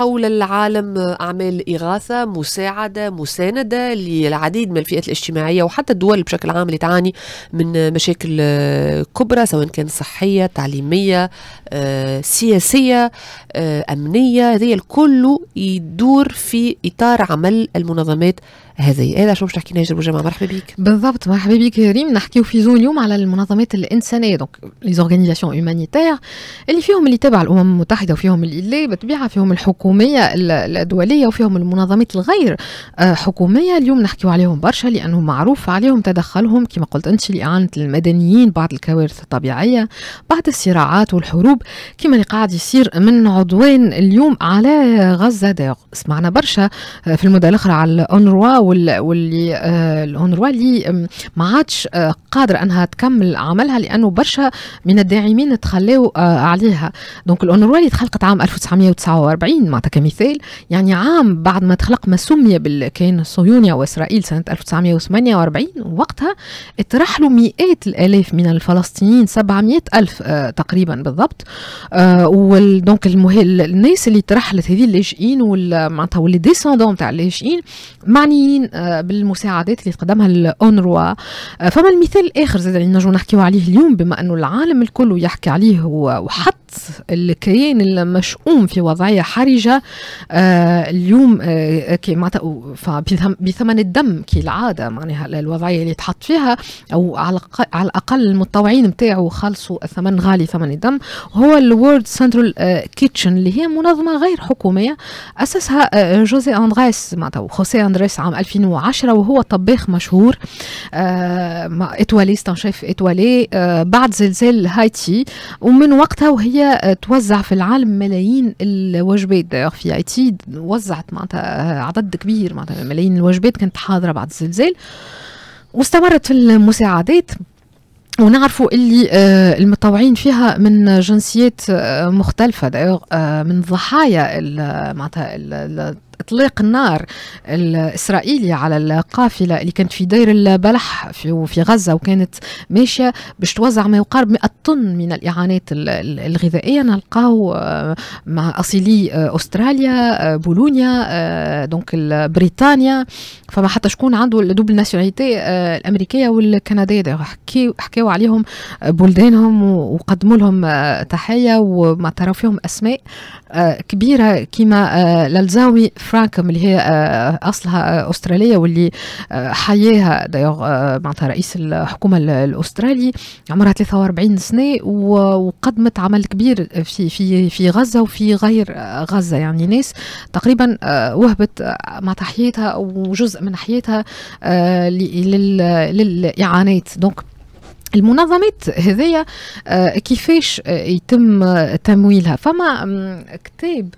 حول العالم أعمال إغاثة مساعدة مساندة للعديد من الفئات الاجتماعية وحتى الدول بشكل عام اللي تعاني من مشاكل آه، كبرى سواء كان صحية تعليمية آه، سياسية آه، أمنية هذه الكل يدور في إطار عمل المنظمات هذه هذا شو باش تحكي ناجر جماعه مرحبا بك بالضبط مرحبا بك ريم نحكيو في زون اليوم على المنظمات الانسانيه دونك لي زورغانيزاسيون هيومانيتير اللي فيهم اللي تابع الامم المتحده وفيهم اللي لا بالطبيعه فيهم الحكومه الحكوميه الدوليه وفيهم المنظمات الغير آه، حكوميه اليوم نحكيو عليهم برشا لانه معروف عليهم تدخلهم كما قلت انت لاعانه المدنيين بعد الكوارث الطبيعيه بعد الصراعات والحروب كما اللي قاعد يصير من عدوان اليوم على غزه داغ سمعنا برشا آه، في المده الاخرى على الاونروا واللي آه، الاونروا اللي ما عادش قادره انها تكمل عملها لانه برشا من الداعمين تخلاو عليها دونك الاونروا اللي تخلقت عام 1949 معناتها كمثال يعني عام بعد ما تخلق ما سمي بالكيان الصهيوني وإسرائيل سنة 1948 وقتها اترحلوا مئات الآلاف من الفلسطينيين 700 ألف آه تقريبا بالضبط آه ودونك الناس اللي ترحلت هذه اللاجئين معناتها واللي ديسوندون تاع اللاجئين معنيين آه بالمساعدات اللي تقدمها الأونروا آه فما المثال الآخر زاد اللي نجم نحكيو عليه اليوم بما أنه العالم الكل يحكي عليه وحط الكيان المشؤوم في وضعية حرجة النتيجه آه، اليوم آه، كي معناتها بثمن الدم كالعاده معناها الوضعيه اللي تحط فيها او على على الاقل المتطوعين نتاعو خلصوا الثمن غالي ثمن الدم هو الورد سنترال كيتشن اللي هي منظمه غير حكوميه اسسها آه، جوزي اندريس معناتها خوسي اندريس عام 2010 وهو طباخ مشهور اتواليست شيف اتوالي بعد زلزال هايتي ومن وقتها وهي توزع في العالم ملايين الوجبات الوزارة في اي تي وزعت معناتها عدد كبير معناتها ملايين الوجبات كانت حاضرة بعد الزلزال واستمرت في المساعدات ونعرفوا اللي آه، المتطوعين فيها من جنسيات آه، مختلفة آه، من ضحايا معناتها اطلاق النار الاسرائيلي على القافله اللي كانت في دير البلح في, في غزه وكانت ماشيه باش توزع ما يقارب 100 طن من الاعانات الغذائيه نلقاو آه، مع اصيلي آه، استراليا آه، بولونيا دونك بريطانيا فما حتى شكون عنده دوبل ناسيوناليتي الامريكيه والكنديه حكيو حكيو عليهم بلدانهم وقدموا لهم تحيه وما فيهم اسماء كبيره كيما للزاوي فرانكم اللي هي آه، اصلها آه، استراليه واللي آه، حياها دايوغ معناتها رئيس الحكومه الاسترالي عمرها 43 سنه وقدمت عمل كبير في في في غزه وفي غير غزه يعني ناس تقريبا وهبت مع حياتها وجزء من حياتها للاعانات دونك المنظمات هذية آه، كيفاش آه، يتم آه، تمويلها فما كتاب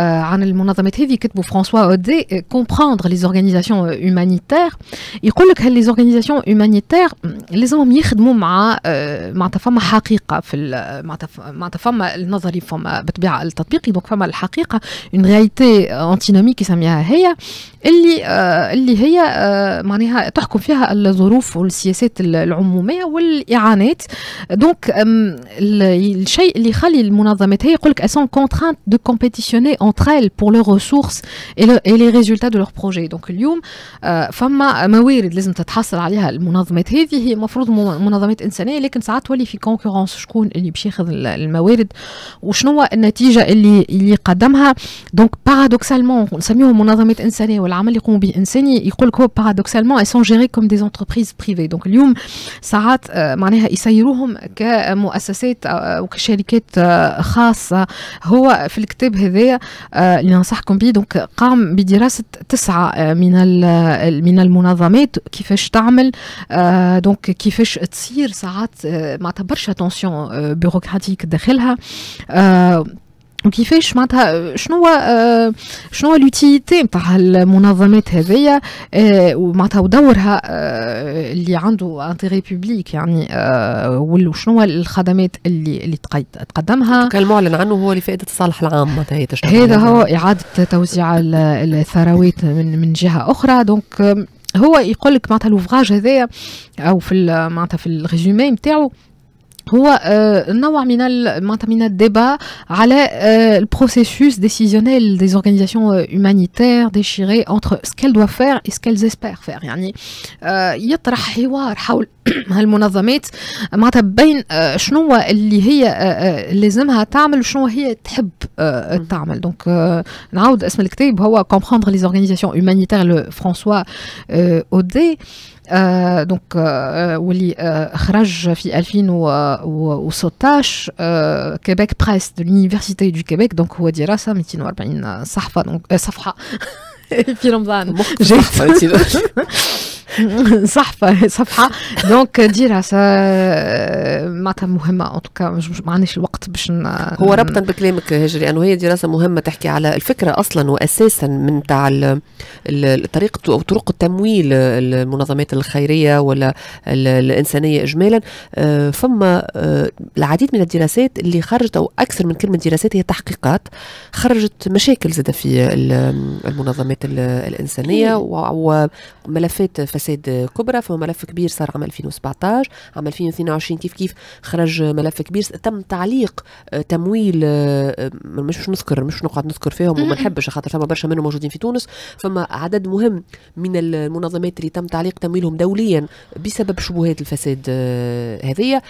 عن المنظمات هذه كتبه فرانسوا اودي كومبراندر لي زورغانيزاسيون هومانيتير يقول لك لي زورغانيزاسيون هومانيتير لازمهم يخدموا مع مع فما حقيقه في معناتها فما النظري فما بالطبيعه التطبيقي دونك فما الحقيقه اون رياليتي انتينومي كيسميها هي اللي آه اللي هي آه معناها تحكم فيها الظروف والسياسات العموميه والاعانات دونك الشيء اللي يخلي المنظمات هي يقول لك اسون contraintes دو كومبيتيسيوني entre ايل بور لو ريسورس اي لي ريزولتا دو résultats بروجي دونك اليوم آه فما موارد لازم تتحصل عليها المنظمات هذه هي المفروض منظمات انسانيه لكن ساعات تولي في كونكورونس شكون اللي باش ياخذ الموارد وشنو هو النتيجه اللي اللي قدمها دونك بارادوكسالمون نسميهم منظمات انسانيه ولا العمل اللي يقوم به انساني يقول لك هو بارادوكسالمون سون جيري كوم دي زونتربريز بريفي دونك اليوم ساعات آه، معناها يسيروهم كمؤسسات آه، وكشركات آه، خاصه هو في الكتاب هذايا اللي ننصحكم به دونك قام بدراسه تسعه من من المنظمات كيفاش تعمل دونك كيفاش تصير ساعات معناتها برشا تونسيون بيروقراطيك داخلها وكيفاش معناتها شنو شنو الوتيليتي نتاع المنظمات هذيا آه ومعناتها ودورها اللي عنده انتيغي بوبليك يعني وشنو الخدمات اللي اللي تقدمها المعلن عنه هو لفائده الصالح العام هذا هو اعاده توزيع الثروات من من جهه اخرى دونك هو يقول لك معناتها لوفراج هذايا او في معناتها في الريزومي نتاعو C'est une de débat sur le processus décisionnel des organisations euh، humanitaires déchiré entre ce qu'elles doivent faire et ce qu'elles espèrent faire. y a un les Donc, comprendre les organisations humanitaires, le François euh, donc, euh, euh Willy Khraj euh, ou Sotash, Québec Presse de l'Université du Québec, donc va dire ça, mais Et puis, j'ai صحفه صفحه دونك دراسه معناتها مهمه ان توكا ما عنديش الوقت باش هو ربطا بكلامك هجري انه هي دراسه مهمه تحكي على الفكره اصلا واساسا من تاع طريقه او طرق التمويل المنظمات الخيريه ولا الانسانيه اجمالا آه، فما آه، العديد من الدراسات اللي خرجت او اكثر من كلمه دراسات هي تحقيقات خرجت مشاكل زاد في المنظمات الانسانيه إيه. وملفات فساد فساد كبرى فما ملف كبير صار عام 2017 عام 2022 كيف كيف خرج ملف كبير تم تعليق آه، تمويل آه، آه، مش مش نذكر مش نقعد نذكر فيهم وما نحبش خاطر فما برشا منهم موجودين في تونس فما عدد مهم من المنظمات اللي تم تعليق تمويلهم دوليا بسبب شبهات الفساد هذه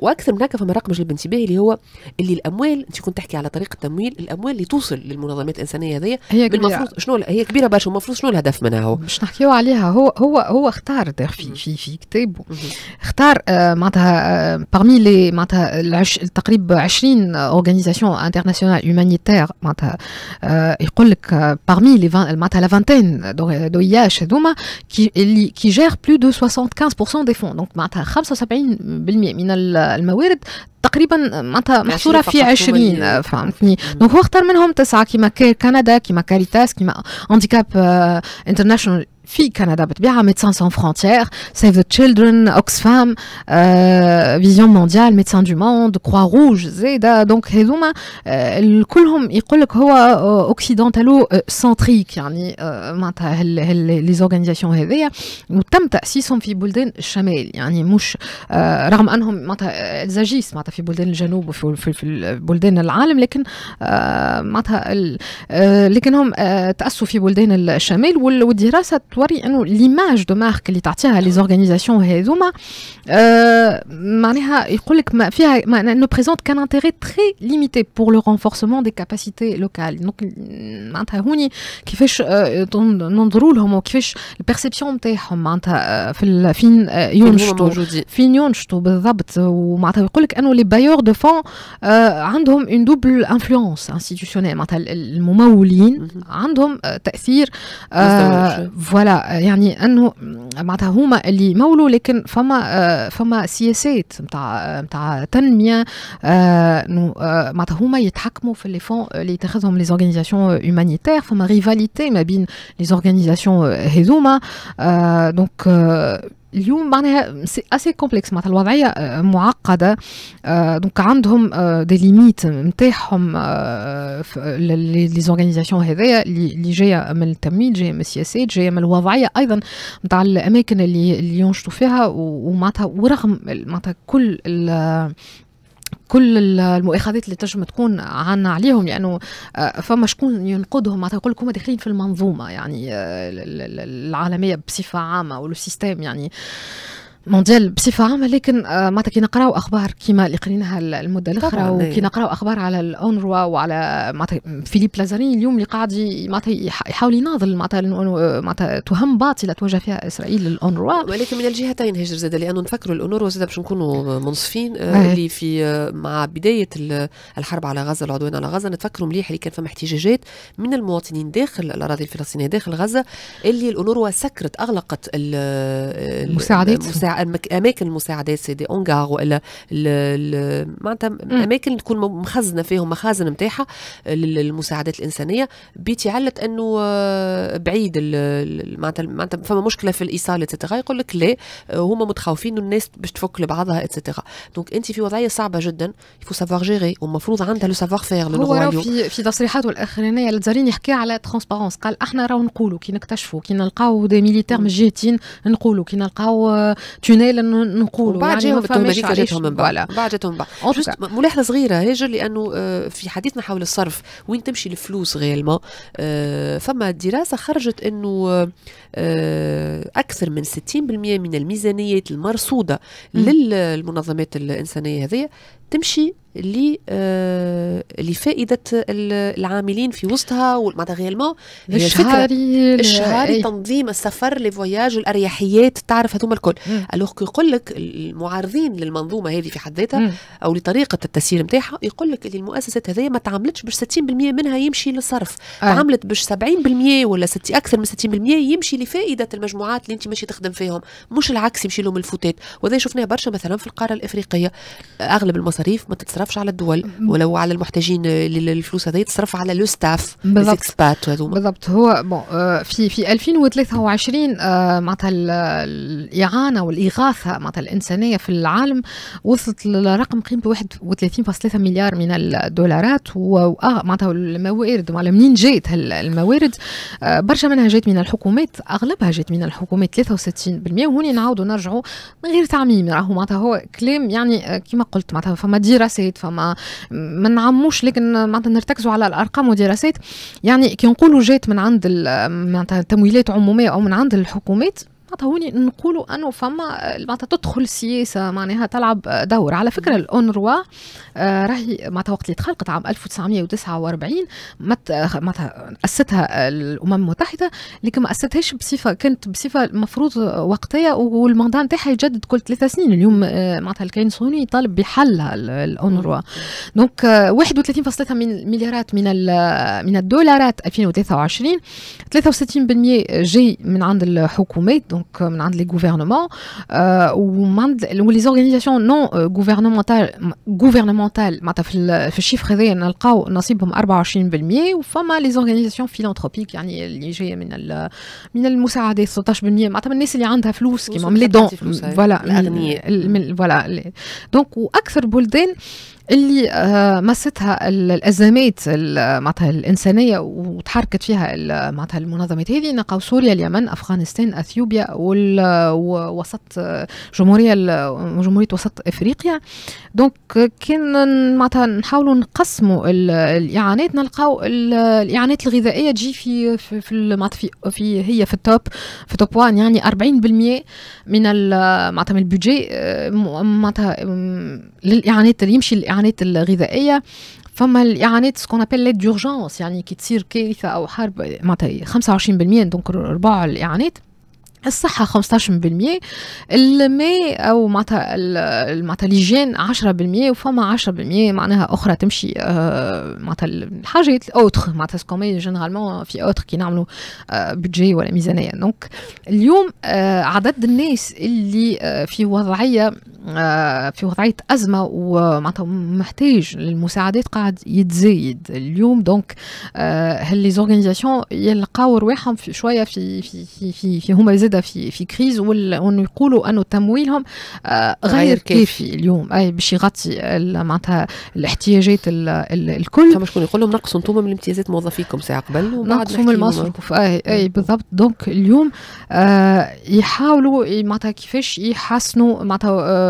واكثر من هكا فما رقم جلب انتباهي اللي هو اللي الاموال انت كنت تحكي على طريقه تمويل الاموال اللي توصل للمنظمات الانسانيه هذه هي كبيره شنو هي كبيره برشا المفروض شنو الهدف منها هو باش نحكيو عليها هو هو هو هو اختار في في في كتابه اختار معناتها parmi لي معناتها تقريبا 20 اورغانيزاسيون انترناسيونال هيومانيتير معناتها يقول لك les لي معناتها euh, euh, la vingtaine دو هذوما اللي كي جير بلو دو 75% دي فون دونك معناتها 75% من الموارد تقريبا معناتها محصوره في 20 فهمتني دونك هو اختار منهم تسعه كيما كندا كيما كاريتاس كيما هانديكاب انترناشونال في كندا بطبيعه ميدسان سان فرونتيير سيف ذا تشيلدرن اوكسفام فيزيون مونديال ميدسان دو موند كوا روج زيدا دونك هذوما كلهم يقول لك هو اوكسيدونتالو سنتريك يعني معناتها لي زورغانيزاسيون هذيا وتم تاسيسهم في بلدان الشمال يعني مش رغم انهم معناتها زاجيس معناتها في بلدان الجنوب وفي في, في بلدان العالم لكن معناتها لكنهم تاسوا في بلدان الشمال والدراسه l'image de marque, les à les organisations ne présente qu'un intérêt très limité pour le renforcement des capacités locales. Donc, les bailleurs de fonds ont une double influence institutionnelle. فوالا يعني انه معناتها هما اللي مولوا لكن فما فما سياسات نتاع نتاع تنميه آه، آه، معناتها هما يتحكموا في لي فون اللي تاخذهم لي زورغانيزاسيون هيومانيتير فما ريفاليتي ما بين لي زورغانيزاسيون هذوما دونك آه، اليوم معناها اسي كومبلكس معناتها الوضعيه آه، معقده دونك آه، عندهم دي آه، ليميت نتاعهم لي زورغانيزاسيون هذايا اللي جايه من التمويل جايه من السياسات جايه من الوضعيه ايضا نتاع الاماكن اللي اللي ينشطوا فيها ومعناتها ورغم معناتها كل كل المؤاخذات اللي تنجم تكون عنا عليهم لانه آه، فما شكون ينقدهم معناتها يقول لكم داخلين في المنظومه يعني آه، العالميه بصفه عامه ولو سيستيم يعني مونديال بصفه عامه لكن آه، معناتها كي نقراو اخبار كيما اللي قريناها المده الاخرى وكي نقراو اخبار على الاونروا وعلى معناتها فيليب لازارين اليوم اللي قاعد معناتها يحاول يناضل معناتها آه، معناتها تهم باطله توجه فيها اسرائيل الاونروا ولكن من الجهتين هجر زاد لانه نفكروا الاونروا زاد باش نكونوا منصفين آه، إيه. اللي في مع بدايه الحرب على غزه العدوان على غزه نتفكروا مليح اللي كان فما احتجاجات من المواطنين داخل الاراضي الفلسطينيه داخل غزه اللي الاونروا سكرت اغلقت المساعدات اماكن المساعدات سيدي اونغار والا معناتها اماكن تكون مخزنه فيهم مخازن نتاعها للمساعدات الانسانيه بيتي علت انه آه، بعيد معناتها معناتها فما مشكله في الايصال اتسيتيرا يقول لك لا آه، هما متخوفين الناس باش تفك لبعضها اتسيتيرا دونك انت في وضعيه صعبه جدا يفو سافوار جيري ومفروض عندها لو سافوار فيغ هو في في تصريحاته الاخرانيه لتزارين يحكي على ترونسبارونس قال احنا راهو نقولوا كي نكتشفوا كي نلقاو دي ميليتير جهتين نقولوا كي نلقاو آه، تونيل نقولوا وبعد يعني جاهم التهمه جاتهم من بعد بعد جاتهم من بعد ملاحظه صغيره هاجر لانه آه، في حديثنا حول الصرف وين تمشي الفلوس غالما آه، فما دراسه خرجت انه آه، اكثر من 60% من الميزانيات المرصوده للمنظمات الانسانيه هذه تمشي آه لفائدة العاملين في وسطها غير ما الشهري الشهري إيه. تنظيم السفر لي فواياج الأريحيات تعرف هذوما الكل الوغ يقول لك المعارضين للمنظومه هذه في حد ذاتها او لطريقه التسيير نتاعها يقول لك اللي المؤسسات هذه ما تعاملتش باش 60% منها يمشي للصرف آه. تعاملت باش 70% ولا ستي اكثر من 60% يمشي لفائده المجموعات اللي انت ماشي تخدم فيهم مش العكس يمشي لهم الفوتات وهذا شفناه برشا مثلا في القاره الافريقيه اغلب المصاريف ما تتصرفش على الدول ولو على المحتاجين للفلوس هذه تصرف على لو ستاف بالضبط بالضبط هو آه، في في 2023 آه، معناتها الاعانه الإغاثة معناتها الإنسانية في العالم وصلت لرقم قيمته 31.3 مليار من الدولارات ومعناتها الموارد معناتها منين جات الموارد آه، برشا منها جات من الحكومات أغلبها جات من الحكومات 63% وهوني نعاودوا نرجعوا من غير تعميم راهو معناتها هو كلام يعني آه، كما قلت معناتها فما دراسات فما ما نعموش لكن معناتها نرتكزوا على الأرقام ودراسات يعني كي نقولوا جات من عند معناتها تمويلات عمومية أو من عند الحكومات معناتها هوني نقولوا انه فما معناتها تدخل السياسه معناها تلعب دور على فكره الاونروا آه، راهي معناتها وقت اللي تخلقت عام 1949 معناتها اسستها الامم المتحده لكن ما اسستهاش بصفه كانت بصفه المفروض وقتيه والمنظام نتاعها يجدد كل ثلاث سنين اليوم آه، معناتها الكيان الصهيوني يطالب بحل الاونروا دونك 31.3 آه، مليارات من من الدولارات 2023 63% جاي من عند الحكومات comme l'un des gouvernements euh, ou les organisations non euh, gouvernementales gouvernementales les chiffres des nalqaou nassibhom 24% ou femme les organisations philanthropiques yani اللي جايه من ال من المساعدات 16% معناتها من الناس اللي عندها فلوس كيما لي دون voilà voilà donc دونك واكثر بلدان اللي آه، مستها الازمات معناتها الانسانيه وتحركت فيها معناتها المنظمات هذه نلقاو سوريا اليمن افغانستان اثيوبيا ووسط آه، جمهوريه جمهوريه وسط افريقيا دونك كان معناتها نحاولوا نقسموا الاعانات نلقاو الاعانات الغذائيه تجي في في في, في هي في التوب في توب 1 يعني 40% من معناتها من البيجي آه، معناتها للاعانات اللي يمشي الاعانات الغذائيه فما الاعانات سكون ابل ليد دورجونس يعني كي تصير كارثه او حرب معناتها 25% دونك ربع الاعانات الصحة 15% الماء أو معناتها معناتها ليجين 10% وفما 10% معناها أخرى تمشي آه، معناتها الحاجات الأوتخ معناتها سكومي جينيرالمون في أوتخ كي نعملوا بودجي آه، ولا ميزانية دونك اليوم آه، عدد الناس اللي في وضعية آه، في وضعيه ازمه ومعناتها محتاج للمساعدات قاعد يتزايد اليوم دونك هاللي زورغانيزاسيون يلقاو رواحهم شويه في في في في, في هما زاده في في كريز ويقولوا انه تمويلهم آه، غير كافي اليوم اي باش يغطي معناتها الاحتياجات الكل فما شكون يقول لهم نقصوا انتم من امتيازات موظفيكم ساعه قبل نقصوا من المصروف اي اي بالضبط دونك اليوم آه، يحاولوا معناتها كيفاش يحسنوا معناتها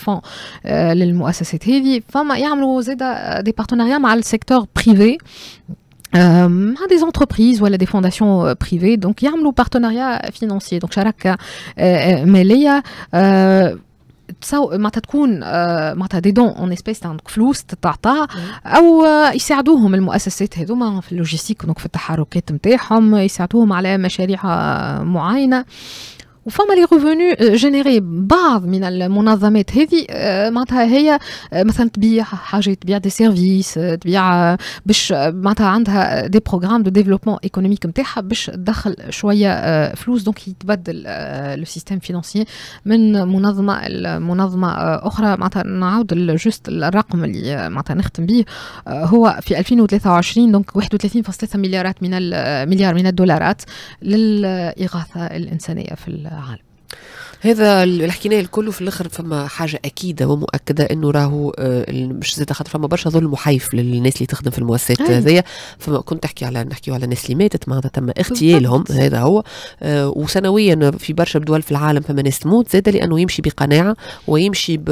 فون للمؤسسات هذه des partenariats des partenariats secteur privé, secteur privé, des entreprises ou des fondations euh, privées donc il y a des partenariat financier donc Sharaka mais Léa ça des dons en espèce flous tata ou ils s'aident les logistique donc وفما لي ريفوني آه، جينيري بعض من المنظمات هذه آه، معناتها هي آه، مثلا تبيع حاجه تبيع دي سيرفيس تبيع باش معناتها عندها دي بروغرام دو ديفلوبمون ايكونوميك نتاعها باش تدخل شويه فلوس دونك يتبدل لو سيستيم فينانسي من منظمه لمنظمه اخرى معناتها نعاود جوست الرقم اللي معناتها نختم به هو في 2023 دونك 31.3 مليارات من مليار من الدولارات للاغاثه الانسانيه في العالم هذا اللي حكيناه الكل في الاخر فما حاجه اكيده ومؤكده انه راهو آه، مش زاد خاطر فما برشا ظلم وحيف للناس اللي تخدم في المؤسسات أيوة. هذيا فما كنت تحكي على نحكي على الناس اللي ماتت معناتها تم اغتيالهم هذا هو آه، وسنويا في برشا دول في العالم فما ناس تموت زاد لانه يمشي بقناعه ويمشي ب...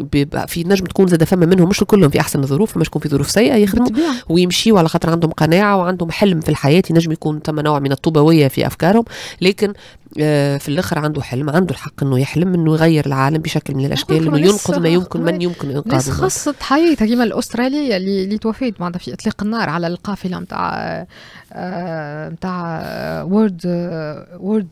ب... في نجم تكون زاد فما منهم مش كلهم في احسن الظروف فما شكون في ظروف سيئه يخدموا ويمشيوا على خاطر عندهم قناعه وعندهم حلم في الحياه ينجم يكون تم نوع من الطوبويه في افكارهم لكن آه، في الاخر عنده حلم عنده الحق انه يحلم انه يغير العالم بشكل من الاشكال انه ينقذ ما يمكن من يمكن انقاذه ناس خاصة حياتها كيما الاستراليه اللي اللي توفيت معناتها في اطلاق النار على القافله نتاع نتاع وورد وورد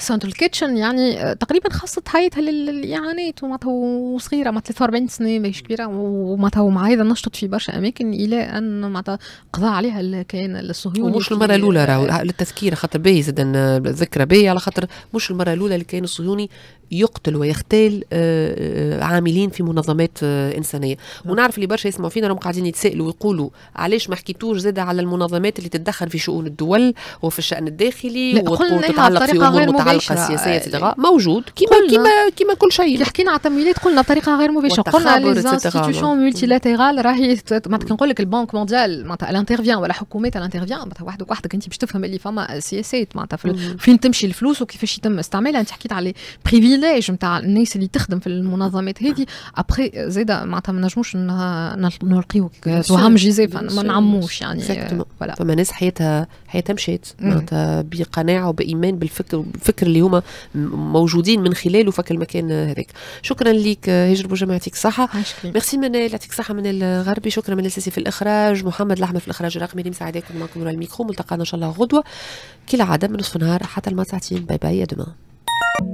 سنترال كيتشن يعني آه، تقريبا خصت حياتها للاعانات ومعناتها يعني، وصغيره معناتها 43 سنه ماهيش كبيره ومعناتها ومع نشطت في برشا اماكن الى ان معناتها قضى عليها الكيان الصهيوني ومش المره الاولى آه. راهو للتذكير خاطر باهي زاد آه، ذكرى باهي على خاطر مش المره الاولى الكيان الصهيوني يقتل ويغتال آه، آه، عاملين في منظمات آه، انسانيه نعم. ونعرف اللي برشا يسمعوا فينا راهم قاعدين يتسائلوا ويقولوا علاش ما حكيتوش زاد على المنظمات اللي تتدخل في شؤون الدول وفي الشان الداخلي وتتعلق في امور متعلقه سياسيه موجود كيما كيما كيما كل شيء حكينا على التمويلات قلنا طريقه غير مباشره قلنا ليزانستيتيوشن مولتيلاتيرال راهي معناتها نقول لك البنك مونديال معناتها الانترفيان ولا حكومات الانترفيان معناتها وحدك وحدك انت باش تفهم اللي فما سياسات معناتها فين تمشي الفلوس وكيفاش يتم استعمالها انت حكيت على بريفي الفيلاج نتاع الناس اللي تخدم في المنظمات هذه ابخي زاده معناتها ما نجموش نلقيو توهم جزافا ما نعموش يعني فوالا فما ناس حياتها حياتها مشات معناتها بقناعه وبايمان بالفكر الفكر اللي هما موجودين من خلاله فك المكان هذاك شكرا ليك هجر بوجمع يعطيك الصحه ميرسي منال يعطيك الصحه من الغربي شكرا من الاساسي في الاخراج محمد الاحمر في الاخراج الرقمي اللي مساعداكم معكم ورا الميكرو ملتقانا ان شاء الله غدوه كالعاده من نصف نهار حتى المساعتين باي باي يا دمان